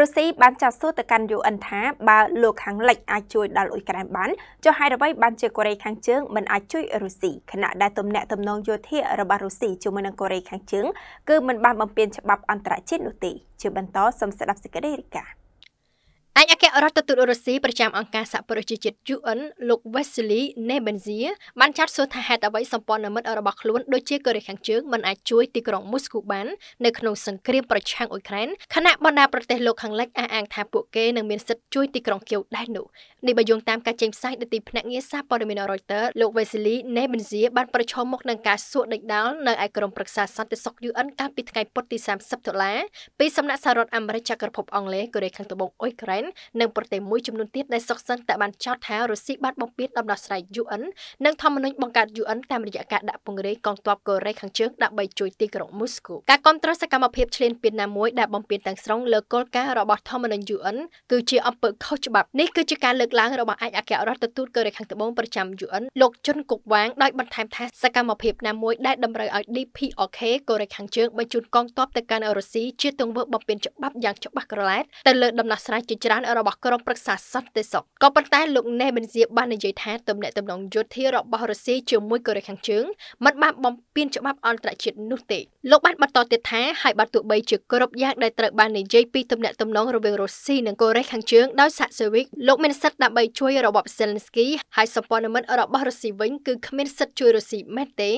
រុស្ស៊ីបានចោទសួរទៅកាន់ UN ថាបើលោកខាងលិចអាចជួយដល់អ៊ុយក្រែនបានចុះហេតុអ្វីបានជាកូរ៉េខាងជើងមិនអាចជួយរុស្ស៊ីខណៈដែលទំនាក់ទំនងយោធារបស់រុស្ស៊ីជាមួយនឹងកូរ៉េខាងជើងគឺមិនបានបំពេញច្បាប់ អន្តរជាតិនោះទេជាបន្តសូមស្ដាប់សេចក្តីរាយការណ៍ឯកអគ្គរដ្ឋទូតរុស្ស៊ីប្រចាំអង្គការសហប្រជាជាតិ UN លោក Vasily Nebenzia បានចាត់សួរថាហេតុអ្វីសម្ព័ន្ធមិត្តរបស់ខ្លួនដូចជាកូរ៉េខាងជើងមិនអាចជួយទីក្រុងមូស្គូបាននៅក្នុងសង្គ្រាមប្រឆាំងអ៊ុយក្រែនខណៈបណ្ដាប្រទេសលោកខាងលិចអះអាងថាពួកគេនឹងមានសិទ្ធិជួយទីក្រុងគៀវដែរនោះនេះបើយោងតាមការចេញផ្សាយដោយទីភ្នាក់ងារសារព័ត៌មាន Reuters លោក Vasily Nebenzia បានប្រឈមមុខនឹងការសួរដេញដោលនៅឯក្រុមប្រឹក្សាសន្តិសុខ UN កាលពីថ្ងៃពុធទី30ដុល្លារពីសំណាក់សហរដ្ឋអាមេរិកចក្រភពអង់គ្លេសកូរ៉េខាងត្បូងអ៊ុយក្រែនននិងប្រទេសមួយចំនួនទៀតដែលសុខសិនតែបានចោទថារុស្ស៊ីបានបំពានដំណោះស្រាយ UN និងធម្មនុញ្ញបង្កើត UN តាមរយៈការដាក់ពង្រាយកងទ័ពកូរ៉េខាងជើងដើម្បីជួយទីក្រុងមូស្គូការគ្រប់គ្រងសកម្មភាពឈ្លានពានណាមួយដែលបំពានទាំងស្រុងលើគោលការណ៍របស់ធម្មនុញ្ញ UN គឺជាអំពើខុសច្បាប់នេះគឺជាការលើកឡើងរបស់ឯកអគ្គរដ្ឋទូតកូរ៉េខាងត្បូងប្រចាំ UN លោកជុនគុកវ៉ាងដោយបន្ថែមថា សកម្មភាពណាមួយដែលតម្រូវឲ្យ DPRK កូរ៉េខាងជើងបញ្ជូនកងទ័ពទៅកាន់រុស្ស៊ីជាទង្វើបំពានច្បាប់យ៉ាងច្បាស់ក្រឡែតទៅលើដំណោះស្រាយជាច្រើនច្រើនរបស់ក្រុមប្រឹក្សាសន្តិសុខក៏ប៉ុន្តែលោកណេបិនសៀបាននិយាយថាទំនាក់ទំនងយោធារបស់រុស្ស៊ីជាមួយកូរ៉េខាងជើងមិនបានបំពានច្បាប់អន្តរជាតិនោះទេលោកបានបន្តទៀតថាហើយបើទោះបីជាគ្រប់យ៉ាងដែលត្រូវបាននិយាយពីទំនាក់ទំនងរវាងរុស្ស៊ីនិងកូរ៉េខាងជើងដោយសាក់សេវិកលោកមានសិទ្ធិដើម្បីជួយរបបសេលិនស្គីហើយសម្ព័ន្ធមិត្តរបស់រុស្ស៊ីវិញគឺគ្មានសិទ្ធិជួយរុស្ស៊ីមែនទេ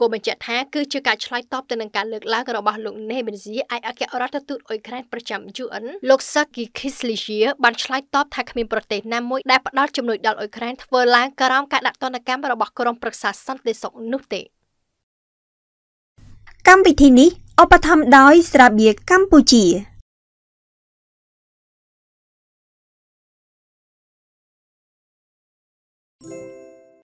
គួរបញ្ជាក់ថាគឺជាការឆ្លើយតបទៅនឹងការលើកឡើងរបស់លោកណេបិនសៀឯកអគ្គរដ្ឋទូតអ៊ុយក្រែនប្រចាំ UN លោក Saki Kislyshia វាបានឆ្លើយតបថាគ្មានប្រទេសណាមួយដែលផ្ដល់ជំនួយដល់អ៊ុយក្រែនធ្វើឡើងក្រោមការដាក់ទណ្ឌកម្មរបស់ក្រុមប្រឹក្សាសន្តិសុខនោះទេកម្មវិធីនេះឧបត្ថម្ភដោយស្រាបៀរកម្ពុជា